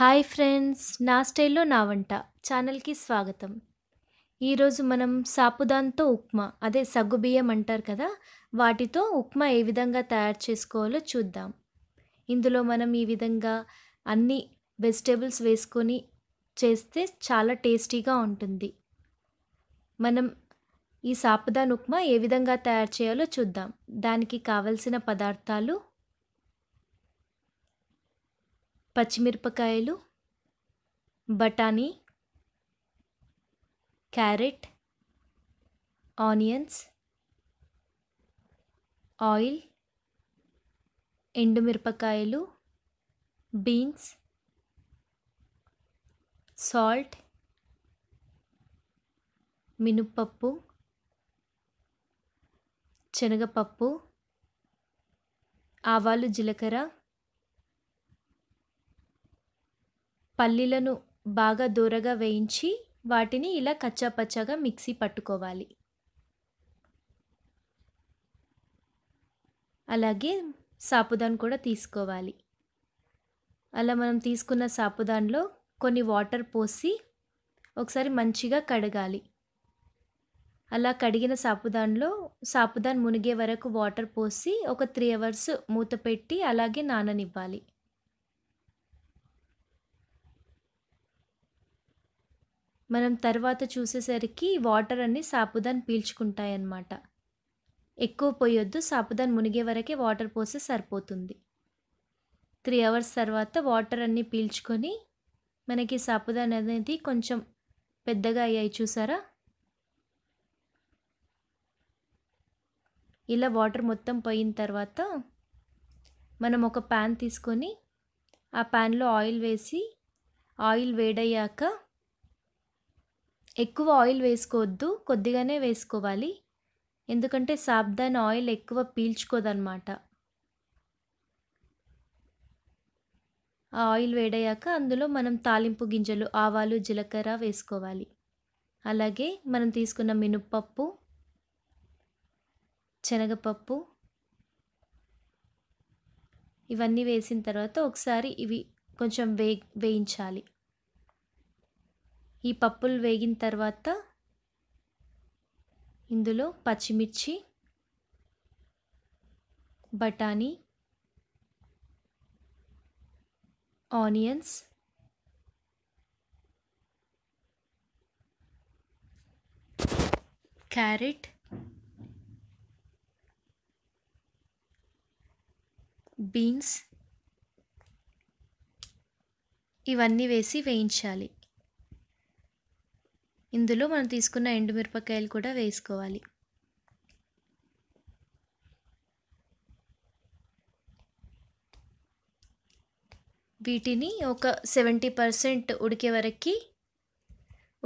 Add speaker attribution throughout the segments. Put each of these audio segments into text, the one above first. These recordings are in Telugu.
Speaker 1: హాయ్ ఫ్రెండ్స్ నా స్టైల్లో నా వంట ఛానల్కి స్వాగతం ఈరోజు మనం సాపుదాన్తో ఉప్మా అదే సగ్గుబియ్యం అంటారు కదా వాటితో ఉప్మా ఏ విధంగా తయారు చేసుకోవాలో చూద్దాం ఇందులో మనం ఈ విధంగా అన్ని వెజిటేబుల్స్ వేసుకొని చేస్తే చాలా టేస్టీగా ఉంటుంది మనం ఈ సాపుదాన్ ఉప్మా ఏ విధంగా తయారు చేయాలో చూద్దాం దానికి కావలసిన పదార్థాలు పచ్చిమిరపకాయలు బఠానీ క్యారెట్ ఆనియన్స్ ఆయిల్ ఎండుమిరపకాయలు బీన్స్ సాల్ట్ మినుపప్పు శనగపప్పు ఆవాలు జీలకర్ర పల్లీలను బాగా దూరగా వేయించి వాటిని ఇలా కచ్చాపచ్చాగా మిక్సీ పట్టుకోవాలి అలాగే సాపుదాన్ కూడా తీసుకోవాలి అలా మనం తీసుకున్న సాపుదాన్లో కొన్ని వాటర్ పోసి ఒకసారి మంచిగా కడగాలి అలా కడిగిన సాపుదాన్లో సాపుదాన్ మునిగే వరకు వాటర్ పోసి ఒక త్రీ అవర్స్ మూత పెట్టి అలాగే నాననివ్వాలి మనం తర్వాత చూసేసరికి వాటర్ అన్నీ సాపుదాన్ పీల్చుకుంటాయన్నమాట ఎక్కువ పోయొద్దు సాపుదాన్ మునిగే వరకే వాటర్ పోస్తే సరిపోతుంది త్రీ అవర్స్ తర్వాత వాటర్ అన్నీ పీల్చుకొని మనకి సాపుదాన్ అనేది కొంచెం పెద్దగా అయ్యాయి చూసారా ఇలా వాటర్ మొత్తం పోయిన తర్వాత మనం ఒక ప్యాన్ తీసుకొని ఆ ప్యాన్లో ఆయిల్ వేసి ఆయిల్ వేడయ్యాక ఎక్కువ ఆయిల్ వేసుకోవద్దు కొద్దిగానే వేసుకోవాలి ఎందుకంటే సాబ్దాన్ ఆయిల్ ఎక్కువ పీల్చుకోదనమాట ఆ ఆయిల్ వేడయ్యాక అందులో మనం తాలింపు గింజలు ఆవాలు జీలకర్ర వేసుకోవాలి అలాగే మనం తీసుకున్న మినుపప్పు శనగపప్పు ఇవన్నీ వేసిన తర్వాత ఒకసారి ఇవి కొంచెం వే వేయించాలి ఈ పప్పులు వేగిన తర్వాత ఇందులో పచ్చిమిర్చి బఠానీ ఆనియన్స్ క్యారెట్ బీన్స్ ఇవన్నీ వేసి వేయించాలి ఇందులో మనం తీసుకున్న ఎండుమిరపకాయలు కూడా వేసుకోవాలి వీటిని ఒక సెవెంటీ పర్సెంట్ ఉడికే వరకు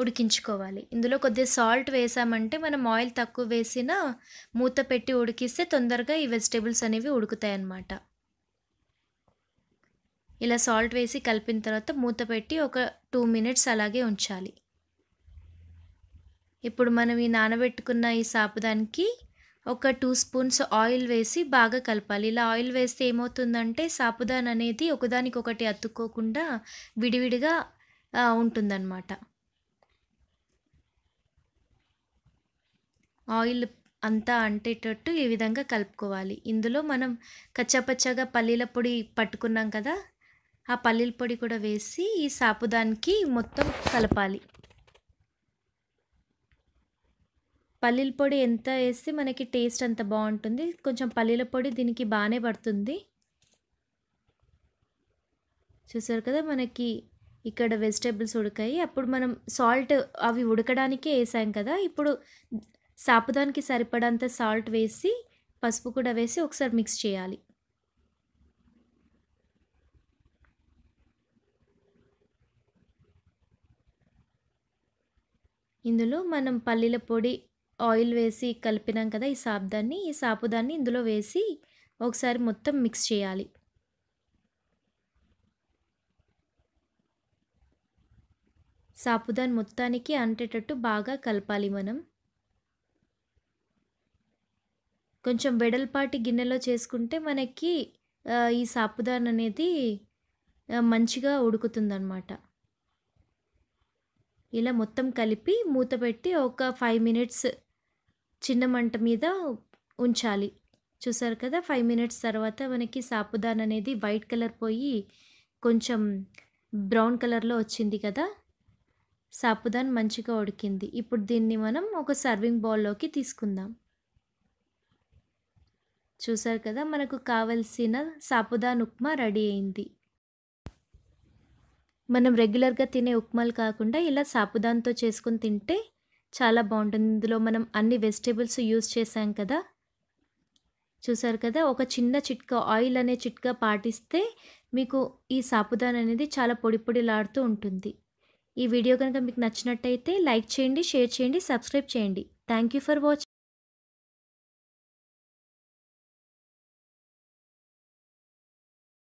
Speaker 1: ఉడికించుకోవాలి ఇందులో కొద్దిగా సాల్ట్ వేసామంటే మనం ఆయిల్ తక్కువ వేసిన మూత పెట్టి ఉడికిస్తే తొందరగా ఈ వెజిటేబుల్స్ అనేవి ఉడుకుతాయి అన్నమాట ఇలా సాల్ట్ వేసి కలిపిన తర్వాత మూత పెట్టి ఒక టూ మినిట్స్ అలాగే ఉంచాలి ఇప్పుడు మనం ఈ నానబెట్టుకున్న ఈ సాపుదానికి ఒక టూ స్పూన్స్ ఆయిల్ వేసి బాగా కలపాలి ఇలా ఆయిల్ వేస్తే ఏమవుతుందంటే సాపుదాన్ అనేది ఒకదానికొకటి అతుక్కోకుండా విడివిడిగా ఉంటుందన్నమాట ఆయిల్ అంతా అంటేటట్టు ఈ విధంగా కలుపుకోవాలి ఇందులో మనం కచ్చాపచ్చాగా పల్లీల పొడి పట్టుకున్నాం కదా ఆ పల్లీల పొడి కూడా వేసి ఈ సాపుదానికి మొత్తం కలపాలి పల్లీల పొడి ఎంత వేస్తే మనకి టేస్ట్ అంత బాగుంటుంది కొంచెం పల్లీల పొడి దీనికి బాగానే పడుతుంది చూసారు కదా మనకి ఇక్కడ వెజిటేబుల్స్ ఉడకాయి అప్పుడు మనం సాల్ట్ అవి ఉడకడానికే వేసాం కదా ఇప్పుడు సాపుదానికి సరిపడంత సాల్ట్ వేసి పసుపు కూడా వేసి ఒకసారి మిక్స్ చేయాలి ఇందులో మనం పల్లీల పొడి ఆయిల్ వేసి కలిపినాం కదా ఈ సాబ్దాన్ని ఈ సాపుదాన్ని ఇందులో వేసి ఒకసారి మొత్తం మిక్స్ చేయాలి సాపుదాన్ మొత్తానికి అంటేటట్టు బాగా కలపాలి మనం కొంచెం వెడల్పాటి గిన్నెలో చేసుకుంటే మనకి ఈ సాపుదాన్ అనేది మంచిగా ఉడుకుతుందన్నమాట ఇలా మొత్తం కలిపి మూత పెట్టి ఒక ఫైవ్ మినిట్స్ చిన్న మంట మీద ఉంచాలి చూసారు కదా ఫైవ్ మినిట్స్ తర్వాత మనకి సాపుదాన్ అనేది వైట్ కలర్ పోయి కొంచెం బ్రౌన్ కలర్లో వచ్చింది కదా సాపుదాన్ మంచిగా ఉడికింది ఇప్పుడు దీన్ని మనం ఒక సర్వింగ్ బౌల్లోకి తీసుకుందాం చూసారు కదా మనకు కావలసిన సాపుదాన్ ఉప్మా రెడీ అయింది మనం రెగ్యులర్గా తినే ఉప్మాలు కాకుండా ఇలా సాపుదాన్తో చేసుకుని తింటే చాలా బాగుంటుంది ఇందులో మనం అన్ని వెజిటేబుల్స్ యూజ్ చేసాం కదా చూసారు కదా ఒక చిన్న చిట్కా ఆయిల్ అనే చిట్కా పాటిస్తే మీకు ఈ సాపుదాన్ అనేది చాలా పొడి పొడిలాడుతూ ఉంటుంది ఈ వీడియో కనుక మీకు నచ్చినట్టయితే లైక్ చేయండి షేర్ చేయండి సబ్స్క్రైబ్ చేయండి థ్యాంక్ యూ ఫర్ వాచింగ్